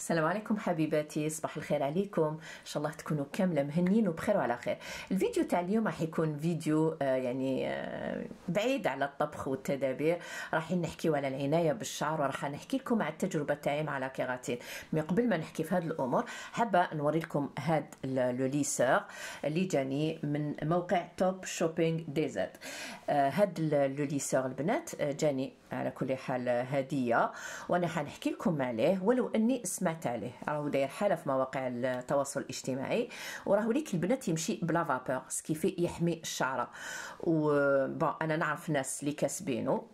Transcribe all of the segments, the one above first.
السلام عليكم حبيباتي صباح الخير عليكم ان شاء الله تكونوا كامله مهنين وبخير وعلى خير الفيديو تاع اليوم راح يكون فيديو آه يعني آه بعيد على الطبخ والتدابير راح نحكيو على العنايه بالشعر وراح نحكي لكم على التجربه تاعي مع كيراتين مي قبل ما نحكي في هذه الامور حابه نوري لكم هذا لو ليسور اللي جاني من موقع توب شوبينغ ديزرت هذا لو ليسور البنات آه، جاني على كل حال هديه وانا حنحكي لكم عليه ولو اني سمعت مات عليه راهو داير حاله في مواقع التواصل الاجتماعي وراهو ليك البنات يمشي بلا فابور سكيفي يحمي الشعره و بون انا نعرف ناس اللي كاسبينو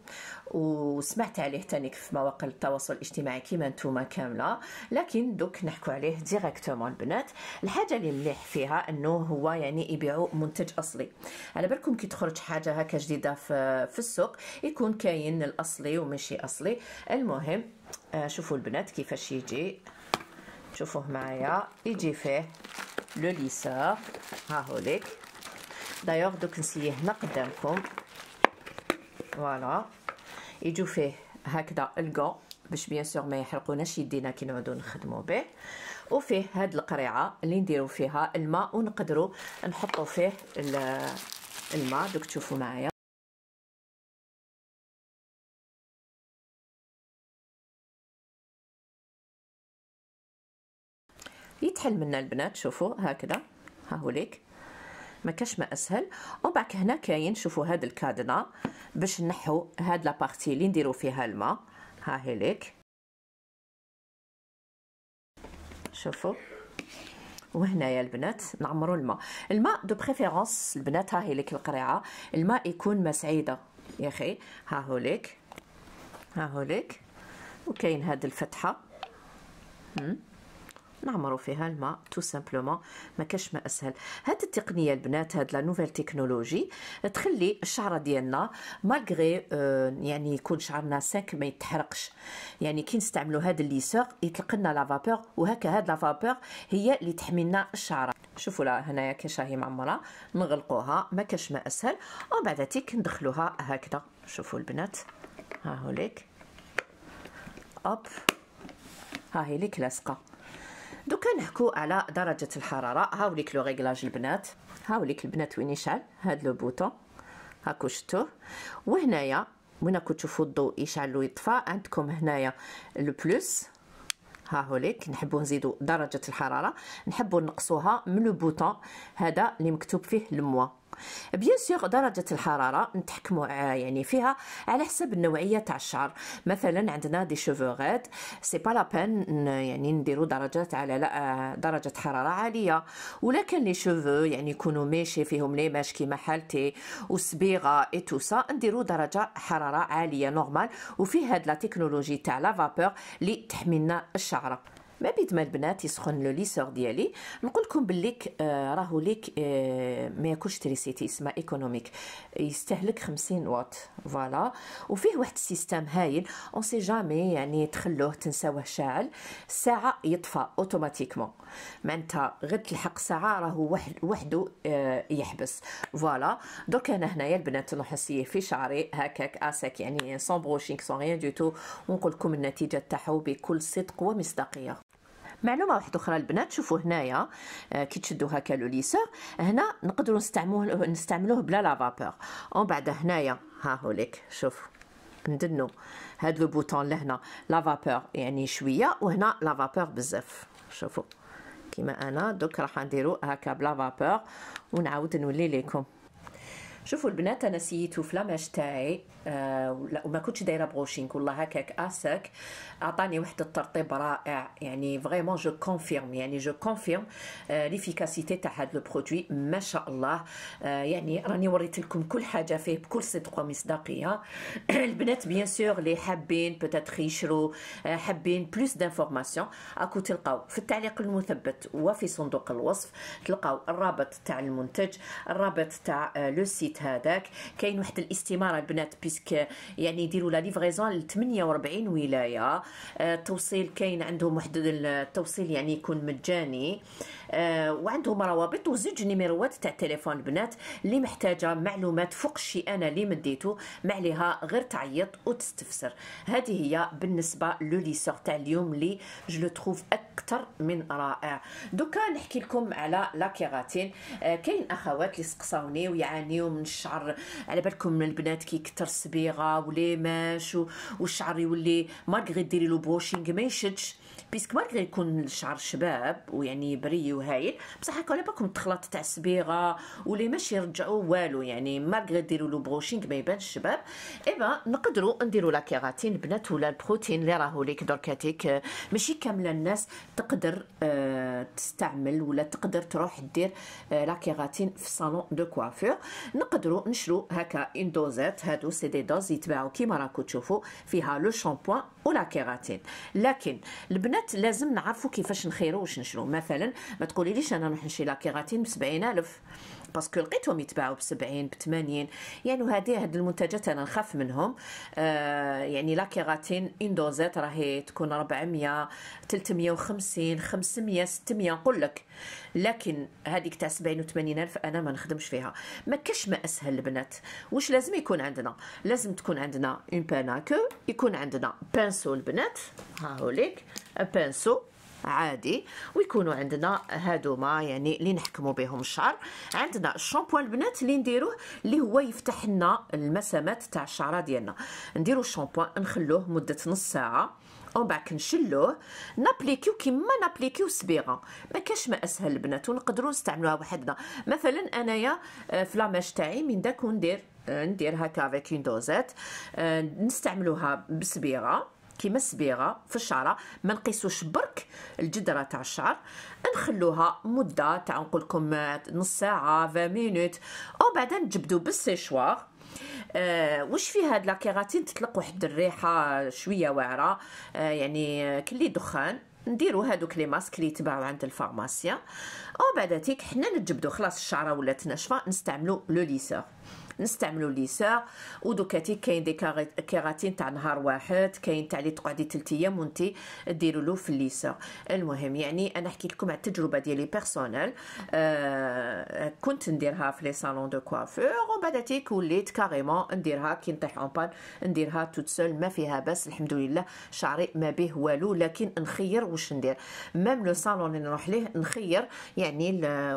وسمعت عليه تانيك في مواقع التواصل الاجتماعي كيما نتوما كامله لكن دوك نحكو عليه ديريكتومون البنات الحاجه اللي مليح فيها انه هو يعني يبيعو منتج اصلي على بالكم كي تخرج حاجه هكا جديده في, في السوق يكون كاين الاصلي وماشي اصلي المهم آه، شوفوا البنات كيفاش يجي شوفوه معايا يجي فيه لو ليسور ليك دايوغ دوك نسيه هنا قدامكم فوالا يجو فيه هكذا الكو باش بيان سور ما يحرقوناش يدينا كي نعودو نخدمو به وفيه هاد القريعه اللي نديرو فيها الماء ونقدرو نحطو فيه الماء دوك تشوفوا معايا يتحل منا البنات شوفوا هكذا ها هو ليك ما كاش ما اسهل ومن بعد هنا كاين شوفوا هاد الكادنا باش نحو هاد بارتي اللي نديرو فيها الماء ها هي ليك شوفوا وهنايا البنات نعمروا الماء الماء دو بريفيرونس البنات ها هي ليك القريعه الماء يكون سعيده يا اخي ها هو ليك ها هو ليك وكاين هاد الفتحه نعمروا فيها الماء تو سامبلومون ما كاش ما اسهل هاد التقنيه البنات هاد لا نوفيل تكنولوجي تخلي الشعره ديالنا مالغري اه يعني يكون شعرنا ساك ما يتحرقش يعني كي نستعملوا هاد الليسور يطلق لنا فابور وهكا هاد لا فابور هي اللي تحمي لنا الشعره شوفوا لا هنايا كاش راهي معمره نغلقوها ما كاش ما اسهل ومن بعد تيك ندخلوها هكذا شوفوا البنات ها هوليك ليك اوب ها هي ليك لاصقه دوكا نحكو على درجه الحراره هاوليك لو ريغلاج البنات هاوليك البنات وين يشعل هاد لو بوطون هاكو شتوه وهنايا وين راكو تشوفو الضوء يشعل ويطفى عندكم هنايا لو بلوس ها هوليك نحبو نزيدو درجه الحراره نحبو نقصوها من لو بوطون هذا اللي مكتوب فيه الموا بيان سيغ درجه الحراره نتحكموا آه، يعني فيها على حسب النوعيه تاع الشعر مثلا عندنا دي شوفوغات سي با لابان يعني نديرو درجات على لا آه، درجه حراره عاليه ولكن لي شوفو يعني يكونوا ماشي فيهم لي ماش كيما حالتي وصبيغه اي تو سا نديرو درجه حراره عاليه نورمال وفي هاد لا تكنولوجي تاع لا فابور اللي تحمينا الشعره ما بيد ما البنات يسخن لو ليسور ديالي نقول لكم بليك آه، راهو ليك آه، ما ياكلش تريسيتي اسمه ايكونوميك يستهلك 50 واط فوالا وفيه واحد السيستم هايل اون سي جامي يعني تخلوه تنساوه شاعل الساعه يطفى اوتوماتيكمون معناتها غير تلحق ساعه راهو وحده آه، يحبس فوالا دوك انا هنايا البنات نحسيه في شعري هكاك اساك يعني سون بروشينغ سون ريان دو تو ونقول لكم النتيجه تاعو بكل صدق ومصداقيه معلومه واحده اخرى البنات شوفوا هنايا آه، كي تشدوا هكا لو ليسور هنا نقدروا نستعملوه نستعملوه بلا فابور ومن بعد هنايا ها هو ليك شوفوا ندنو هاد لو بوطون لهنا فابور يعني شويه وهنا فابور بزاف شوفوا كيما انا دوك راح نديرو هكا بلا فابور ونعاود نولي لكم شوفوا البنات انا سييت لاماش تاعي آه، وما كنتش دايره بروشينغ والله هكاك اسك عطاني واحد الترطيب رائع يعني فريمون جو كونفيرم يعني جو كونفيرم ليفيكاسيتي تاع هذا البرودوي ما شاء الله آه، يعني راني وريت لكم كل حاجه فيه بكل صدق ومصداقيه البنات بيان سور اللي حابين بتاتر يشرو آه، حابين بلوس دانفورماسيون اكو تلقاو في التعليق المثبت وفي صندوق الوصف تلقاو الرابط تاع المنتج الرابط تاع لو سيت الوقت هذاك كاين واحد الاستماره البنات بيسك يعني يديروا لا ليفغيزون ل 48 ولايه آه، التوصيل كاين عندهم واحد التوصيل يعني يكون مجاني آه، وعندهم روابط وزوج نيميروات تاع تليفون البنات اللي محتاجه معلومات فوق الشيء انا اللي مديتو ما عليها غير تعيط وتستفسر هذه هي بالنسبه لو ليسور تاع اليوم اللي جو لو تروف اكثر من رائع دوكا نحكي لكم على لا كيراتين آه، كاين اخوات اللي سقساوني ويعانيو من الشعر على بالكم من البنات كيكثر الصبيغه ولي ماش والشعر يولي مالغري ديري لو بروشينغ ما يشدش بيسك مالغري يكون الشعر شباب ويعني بري فيديو هايل بصح هكا على بالكم التخلاط تاع الصبيغه واللي ماشي يرجعوا والو يعني مالغري ديروا لو بروشينغ ما يبانش الشباب ايبا نقدروا نديروا لا كيراتين بنات ولا البروتين اللي راهو ليك دركاتيك ماشي كامله الناس تقدر آه، تستعمل ولا تقدر تروح دير آه، لا كيراتين في صالون دو كوافور نقدروا نشرو هكا ان دوزات هادو سي دي دوز يتباعوا كيما راكم تشوفوا فيها لو شامبوان ولا كيراتين لكن البنات لازم نعرفوا كيفاش نخيروا واش نشرو مثلا ما تقولي ليش انا نروح نشري لاكيراتين ب 70000 باسكو لقيتهم يتباعوا ب 70 ب 80 يعني هذه هاد المنتجات انا نخاف منهم آه يعني لاكيراتين ان دوزيت راهي تكون 400 350 500 600 نقول لك لكن هذيك تاع 70 و 80 الف انا ما نخدمش فيها ما كاش ما اسهل البنات واش لازم يكون عندنا لازم تكون عندنا اون باناكو يكون عندنا بانسو البنات ها هو بانسو عادي ويكونوا عندنا هادوما يعني اللي نحكموا بهم الشعر عندنا الشامبوان البنات اللي نديروه اللي هو يفتح لنا المسامات تاع الشعره ديالنا نديروا الشامبوان نخلوه مده نص ساعه ومن بعد كنشلوه نابليكيو كيما نابليكيو الصبيغه ما كاش ما اسهل البنات ونقدروا نستعملوها وحدنا مثلا انايا آه، في لاماج تاعي من داك وندير آه، ندير هكا افيك اون دوزات نستعملوها بصبيغه كيما السبيغه في الشعره ما نقيسوش برك الجدره تاع الشعر نخلوها مده تاع نقول لكم نص ساعه 20 مينوت او بعدا نجبدو بالسيشوار آه واش في هاد لا كيراتين تطلق واحد الريحه شويه واعره آه يعني كلي دخان نديرو هادوك لي ماسك لي يتباعو عند الفارماسيا او بعد تيك حنا نجبدو خلاص الشعره ولات ناشفه نستعملو لو ليسور نستعملو ليسور ودوكا تيك كاين دي كيراتين تاع نهار واحد كاين تاع لي تقعدي تلت ايام وانت ديروا له في الليسور المهم يعني انا حكيت لكم على التجربه ديالي بيرسونيل آه كنت نديرها في لي صالون دو كوافور فقدتك وليت كاريمون نديرها كي نطيح اون نديرها توت سول ما فيها بس الحمد لله شعري ما به والو لكن نخير واش ندير ميم لو صالون اللي نروح ليه نخير يعني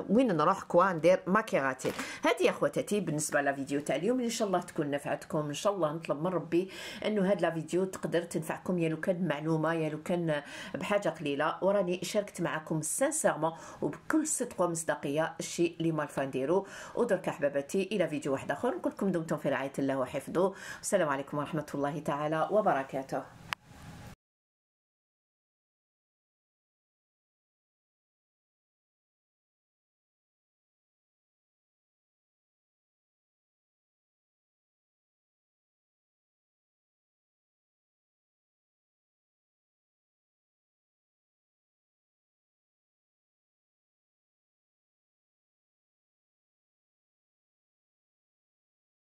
وين نروح كوا ندير ماكيراتي هذه يا خواتاتي بالنسبه لا فيديو تاع اليوم ان شاء الله تكون نفعتكم ان شاء الله نطلب من ربي انه هاد لا فيديو تقدر تنفعكم يا لو كان معلومه يا لو كان بحاجه قليله وراني شاركت معكم سانسيرمون وبكل صدق ومصداقيه الشيء اللي مالفا نديرو ودرك احبابتي الى فيديو واحد اخر نقول لكم دمتم في رعايه الله وحفظه والسلام عليكم ورحمه الله تعالى وبركاته